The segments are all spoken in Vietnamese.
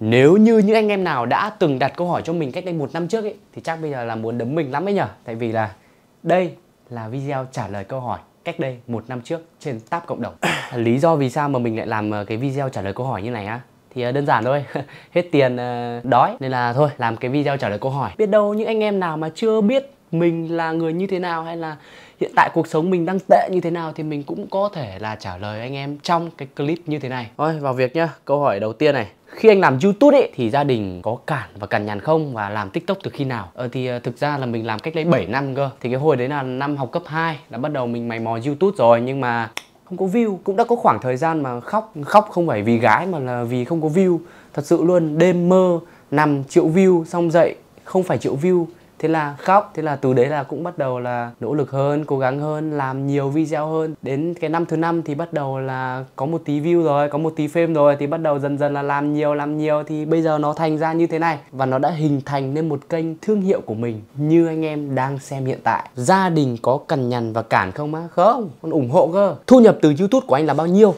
Nếu như những anh em nào đã từng đặt câu hỏi cho mình cách đây một năm trước ấy, thì chắc bây giờ là muốn đấm mình lắm ấy nhở. Tại vì là đây là video trả lời câu hỏi cách đây một năm trước trên tab cộng đồng. Lý do vì sao mà mình lại làm ờ, cái video trả lời câu hỏi như này á? thì ờ, đơn giản thôi hết tiền ờ, đói nên là thôi làm cái video trả lời câu hỏi biết đâu những anh em nào mà chưa biết mình là người như thế nào hay là hiện tại cuộc sống mình đang tệ như thế nào thì mình cũng có thể là trả lời anh em trong cái clip như thế này thôi vào việc nhá câu hỏi đầu tiên này khi anh làm youtube ấy thì gia đình có cản và cằn nhằn không và làm tiktok từ khi nào ờ, thì ờ, thực ra là mình làm cách đây 7 năm cơ thì cái hồi đấy là năm học cấp 2 đã bắt đầu mình mày mò youtube rồi nhưng mà không có view cũng đã có khoảng thời gian mà khóc khóc không phải vì gái mà là vì không có view thật sự luôn đêm mơ nằm triệu view xong dậy không phải triệu view thế là khóc thế là từ đấy là cũng bắt đầu là nỗ lực hơn cố gắng hơn làm nhiều video hơn đến cái năm thứ năm thì bắt đầu là có một tí view rồi có một tí phim rồi thì bắt đầu dần dần là làm nhiều làm nhiều thì bây giờ nó thành ra như thế này và nó đã hình thành nên một kênh thương hiệu của mình như anh em đang xem hiện tại gia đình có cằn nhằn và cản không á không còn ủng hộ cơ thu nhập từ youtube của anh là bao nhiêu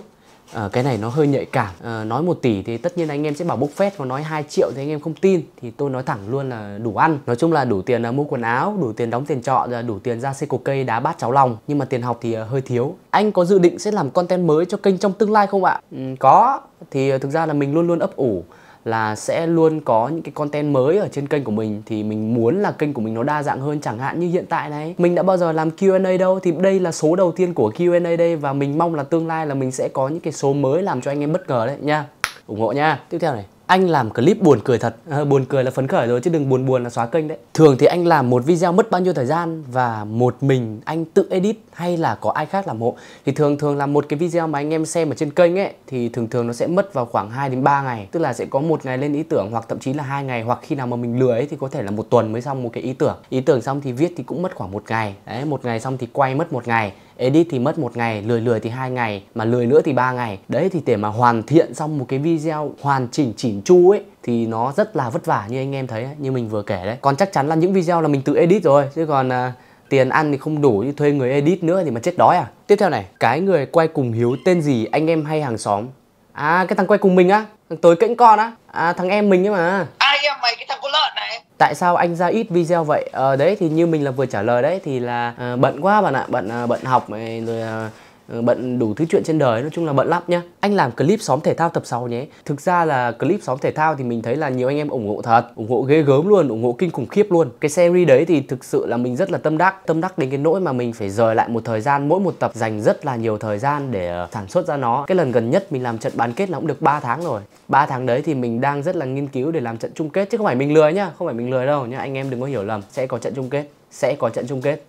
À, cái này nó hơi nhạy cảm à, nói một tỷ thì tất nhiên anh em sẽ bảo bốc phét còn nói 2 triệu thì anh em không tin thì tôi nói thẳng luôn là đủ ăn nói chung là đủ tiền uh, mua quần áo đủ tiền đóng tiền trọ đủ tiền ra xe cột cây đá bát cháu lòng nhưng mà tiền học thì hơi thiếu anh có dự định sẽ làm content mới cho kênh trong tương lai không ạ ừ, có thì thực ra là mình luôn luôn ấp ủ là sẽ luôn có những cái content mới ở trên kênh của mình thì mình muốn là kênh của mình nó đa dạng hơn chẳng hạn như hiện tại này mình đã bao giờ làm Q&A đâu thì đây là số đầu tiên của Q&A đây và mình mong là tương lai là mình sẽ có những cái số mới làm cho anh em bất ngờ đấy nha ủng hộ nha tiếp theo này anh làm clip buồn cười thật à, buồn cười là phấn khởi rồi chứ đừng buồn buồn là xóa kênh đấy thường thì anh làm một video mất bao nhiêu thời gian và một mình anh tự edit hay là có ai khác làm hộ thì thường thường là một cái video mà anh em xem ở trên kênh ấy thì thường thường nó sẽ mất vào khoảng 2 đến 3 ngày tức là sẽ có một ngày lên ý tưởng hoặc thậm chí là hai ngày hoặc khi nào mà mình lười ấy, thì có thể là một tuần mới xong một cái ý tưởng ý tưởng xong thì viết thì cũng mất khoảng một ngày đấy một ngày xong thì quay mất một ngày edit thì mất một ngày lười lười thì hai ngày mà lười nữa thì ba ngày đấy thì để mà hoàn thiện xong một cái video hoàn chỉnh chỉnh chu ấy thì nó rất là vất vả như anh em thấy ấy, như mình vừa kể đấy còn chắc chắn là những video là mình tự edit rồi chứ còn à, tiền ăn thì không đủ như thuê người edit nữa thì mà chết đói à tiếp theo này cái người quay cùng hiếu tên gì anh em hay hàng xóm à cái thằng quay cùng mình á thằng tối cạnh con á à thằng em mình ấy mà à em mày cái thằng con lợn này tại sao anh ra ít video vậy ờ đấy thì như mình là vừa trả lời đấy thì là à, bận quá bạn ạ bận à, bận học này rồi à, Ừ, bận đủ thứ chuyện trên đời nói chung là bận lắm nhá anh làm clip xóm thể thao tập 6 nhé thực ra là clip xóm thể thao thì mình thấy là nhiều anh em ủng hộ thật ủng hộ ghê gớm luôn ủng hộ kinh khủng khiếp luôn cái series đấy thì thực sự là mình rất là tâm đắc tâm đắc đến cái nỗi mà mình phải rời lại một thời gian mỗi một tập dành rất là nhiều thời gian để ờ, sản xuất ra nó cái lần gần nhất mình làm trận bán kết là cũng được 3 tháng rồi 3 tháng đấy thì mình đang rất là nghiên cứu để làm trận chung kết chứ không phải mình lười nhá không phải mình lười đâu nhá anh em đừng có hiểu lầm sẽ có trận chung kết sẽ có trận chung kết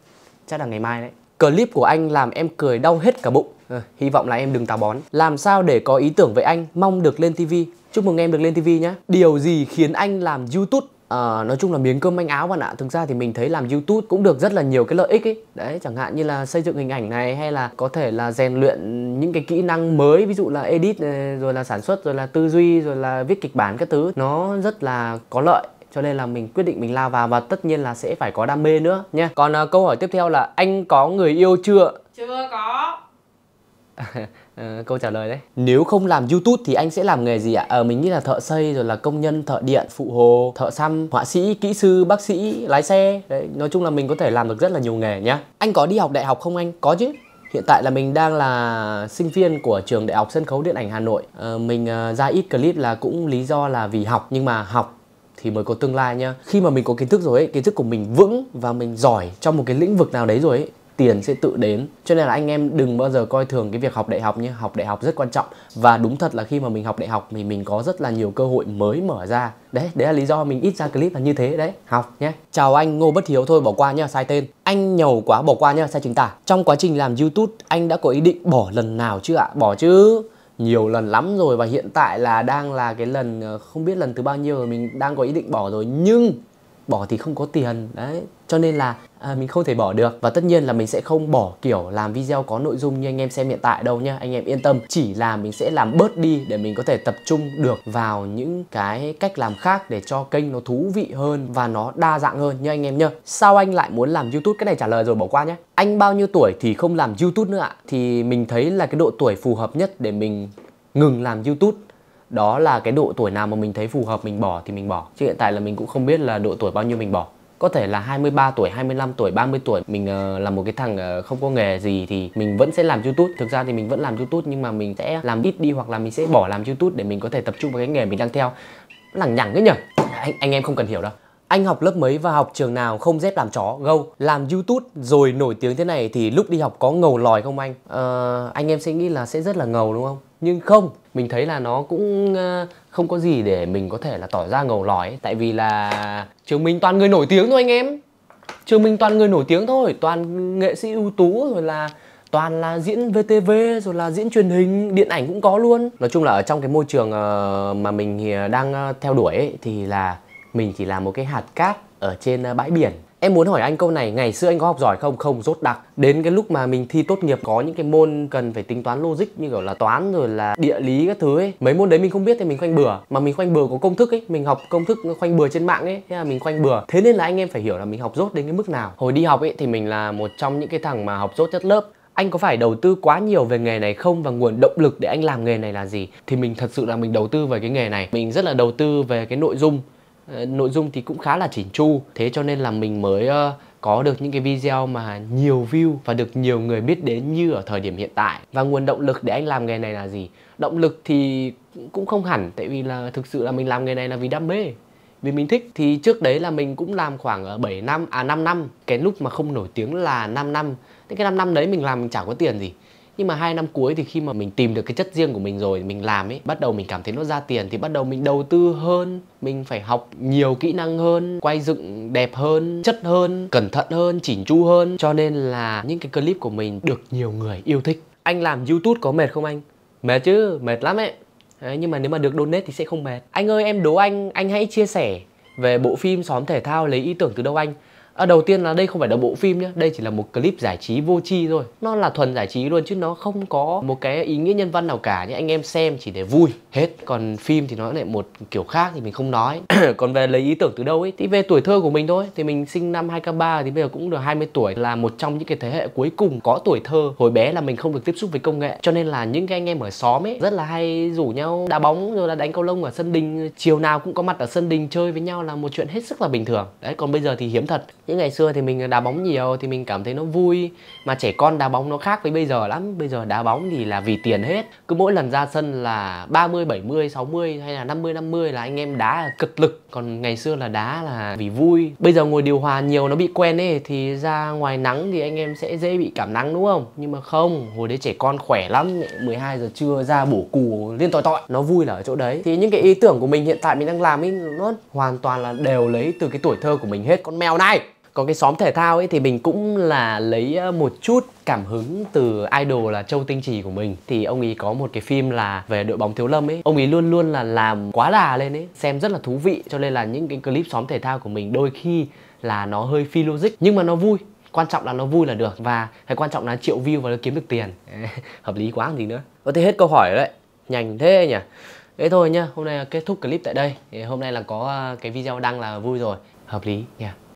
chắc là ngày mai đấy Clip của anh làm em cười đau hết cả bụng. À, hy vọng là em đừng táo bón. Làm sao để có ý tưởng với anh, mong được lên TV. Chúc mừng em được lên TV nhé. Điều gì khiến anh làm YouTube? À, nói chung là miếng cơm manh áo bạn ạ thực ra thì mình thấy làm youtube cũng được rất là nhiều cái lợi ích ấy đấy chẳng hạn như là xây dựng hình ảnh này hay là có thể là rèn luyện những cái kỹ năng mới ví dụ là edit ờ, rồi là sản xuất rồi là tư duy rồi là viết kịch bản các thứ nó rất là có lợi cho nên là mình quyết định mình lao vào và tất nhiên là sẽ phải có đam mê nữa nha còn à, câu hỏi tiếp theo là anh có người yêu chưa chưa có ờ, câu trả lời đấy nếu không làm youtube thì anh sẽ làm nghề gì ạ ờ mình nghĩ là thợ xây rồi là công nhân thợ điện phụ hồ thợ xăm họa sĩ kỹ sư bác sĩ lái xe đấy nói chung là mình có thể làm được rất là nhiều nghề nhá anh có đi học đại học không anh có chứ Hiện tại là mình đang là sinh viên của trường Đại học Sân khấu Điện ảnh Hà Nội. À, mình uh, ra ít clip là cũng lý do là vì học nhưng mà học thì mới có tương lai nhá khi mà mình có kiến thức rồi ấy kiến thức của mình vững và mình giỏi trong một cái lĩnh vực nào đấy rồi ấy tiền sẽ tự đến cho nên là anh em đừng bao giờ coi thường cái việc học đại học nhé học đại học rất quan trọng và đúng thật là khi mà mình học đại học thì mình có rất là nhiều cơ hội mới mở ra đấy đấy là lý do mình ít ra clip là như thế đấy học nhé chào anh ngô bất hiếu thôi bỏ qua nhá sai tên anh nhầu quá bỏ qua nhá sai chính tả trong quá trình làm youtube anh đã có ý định bỏ lần nào chưa ạ bỏ chứ nhiều lần lắm rồi và hiện tại là đang là cái lần ờ, không biết lần thứ bao nhiêu rồi mình đang có ý định bỏ rồi nhưng bỏ thì không có tiền đấy cho nên là à, mình không thể bỏ được và tất nhiên là mình sẽ không bỏ kiểu làm video có nội dung như anh em xem hiện tại đâu nhá anh em yên tâm chỉ là mình sẽ làm bớt đi để mình có thể tập trung được vào những cái cách làm khác để cho kênh nó thú vị hơn và nó đa dạng hơn nhá anh em nhá sao anh lại muốn làm youtube cái này trả lời rồi bỏ qua nhé anh bao nhiêu tuổi thì không làm youtube nữa ạ thì mình thấy là cái độ tuổi phù hợp nhất để mình ngừng làm youtube đó là cái độ tuổi nào mà mình thấy phù hợp mình bỏ thì mình bỏ chứ hiện tại là mình cũng không biết là độ tuổi bao nhiêu mình bỏ có thể là 23 tuổi, 25 tuổi, 30 tuổi mình uh, là một cái thằng uh, không có nghề gì thì mình vẫn sẽ làm YouTube. Thực ra thì mình vẫn làm YouTube nhưng mà mình sẽ làm ít đi hoặc là mình sẽ bỏ làm YouTube để mình có thể tập trung vào cái nghề mình đang theo. Lằng nhằng cái nhở. Anh anh em không cần hiểu đâu. Anh học lớp mấy và học trường nào không dép làm chó, gâu Làm Youtube rồi nổi tiếng thế này thì lúc đi học có ngầu lòi không anh? Ờ, anh em sẽ nghĩ là sẽ rất là ngầu đúng không? Nhưng không, mình thấy là nó cũng ờ, không có gì để mình có thể là tỏ ra ngầu lòi ấy. Tại vì là trường mình toàn người nổi tiếng thôi anh em Trường mình toàn người nổi tiếng thôi, toàn nghệ sĩ ưu tú rồi là toàn là diễn VTV rồi là diễn truyền hình, điện ảnh cũng có luôn. Nói chung là ở trong cái môi trường ờ, mà mình ờ, đang theo đuổi ấy, thì là mình chỉ là một cái hạt cát ở trên à, bãi biển Em muốn hỏi anh câu này, ngày xưa anh có học giỏi không? Không, rốt đặc. Đến cái lúc mà mình thi tốt nghiệp có những cái môn cần phải tính toán logic như kiểu là toán rồi là địa lý các thứ ấy. Mấy môn đấy mình không biết thì mình khoanh bừa. Mà mình khoanh bừa có công thức ấy, mình học công thức khoanh bừa trên mạng ấy, thế là mình khoanh bừa. Thế nên là anh em phải hiểu là mình học rốt đến cái mức nào. Hồi đi học ấy thì mình là một trong những cái thằng mà học rốt nhất lớp anh có phải đầu tư quá nhiều về nghề này không và nguồn động lực để anh làm nghề này là gì thì mình thật sự là mình đầu tư về cái nghề này mình rất là đầu tư về cái nội dung Ờ, nội dung thì cũng khá là chỉnh chu thế cho nên là mình mới ờ, có được những cái video mà nhiều view và được nhiều người biết đến như ở thời điểm hiện tại và nguồn động lực để anh làm nghề này là gì động lực thì cũng không hẳn tại vì là thực sự là mình làm nghề này là vì đam mê vì mình thích thì trước đấy là mình cũng làm khoảng 7 ờ, năm à 5 năm cái lúc mà không nổi tiếng là 5 năm những cái 5 năm đấy mình làm mình chả có tiền gì nhưng mà hai năm cuối thì khi mà mình tìm được cái chất riêng của mình rồi mình làm ấy bắt đầu mình cảm thấy nó ra tiền thì bắt đầu mình đầu tư hơn mình phải học nhiều kỹ năng hơn quay dựng đẹp hơn chất hơn cẩn thận hơn chỉn chu hơn cho nên là những cái clip của mình được nhiều người yêu thích anh làm youtube có mệt không anh mệt chứ mệt lắm ấy Đấy, nhưng mà nếu mà được donate thì sẽ không mệt anh ơi em đố anh anh hãy chia sẻ về bộ phim xóm thể thao lấy ý tưởng từ đâu anh À, đầu tiên là đây không phải là bộ phim nhé đây chỉ là một clip giải trí vô tri thôi nó là thuần giải trí luôn chứ nó không có một cái ý nghĩa nhân văn nào cả nhé anh em xem chỉ để vui hết còn phim thì nó lại một kiểu khác thì mình không nói còn về lấy ý tưởng từ đâu ấy thì về tuổi thơ của mình thôi thì mình sinh năm 2k3 thì bây giờ cũng được 20 tuổi là một trong những cái thế hệ cuối cùng có tuổi thơ hồi bé là mình không được tiếp xúc với công nghệ cho nên là những cái anh em ở xóm ấy rất là hay rủ nhau đá bóng rồi là đánh cầu lông ở sân đình chiều nào cũng có mặt ở sân đình chơi với nhau là một chuyện hết sức là bình thường đấy còn bây giờ thì hiếm thật những ngày xưa thì mình đá bóng nhiều thì mình cảm thấy nó vui mà trẻ con đá bóng nó khác với bây giờ lắm bây giờ đá bóng thì là vì tiền hết cứ mỗi lần ra sân là 30 70 60 hay là 50 50 là anh em đá cực lực còn ngày xưa là đá là vì vui bây giờ ngồi điều hòa nhiều nó bị quen ấy thì ra ngoài nắng thì anh em sẽ dễ bị cảm nắng đúng không nhưng mà không hồi đấy trẻ con khỏe lắm 12 giờ trưa ra bổ cù liên tòi tọi nó vui là ở chỗ đấy thì những cái ý tưởng của mình hiện tại mình đang làm ấy nó hoàn toàn là đều lấy từ cái tuổi thơ của mình hết con mèo này còn cái xóm thể thao ấy thì mình cũng là lấy một chút cảm hứng từ idol là Châu Tinh Trì của mình thì ông ấy có một cái phim là về đội bóng thiếu lâm ấy ông ấy luôn luôn là làm quá đà lên ấy xem rất là thú vị cho nên là những cái clip xóm thể thao của mình đôi khi là nó hơi phi logic nhưng mà nó vui quan trọng là nó vui là được và cái quan trọng là triệu view và nó kiếm được tiền hợp lý quá gì nữa có thế hết câu hỏi đấy nhanh thế nhỉ thế thôi nhá hôm nay kết thúc clip tại đây thì hôm nay là có cái video đăng là vui rồi hợp lý nha yeah.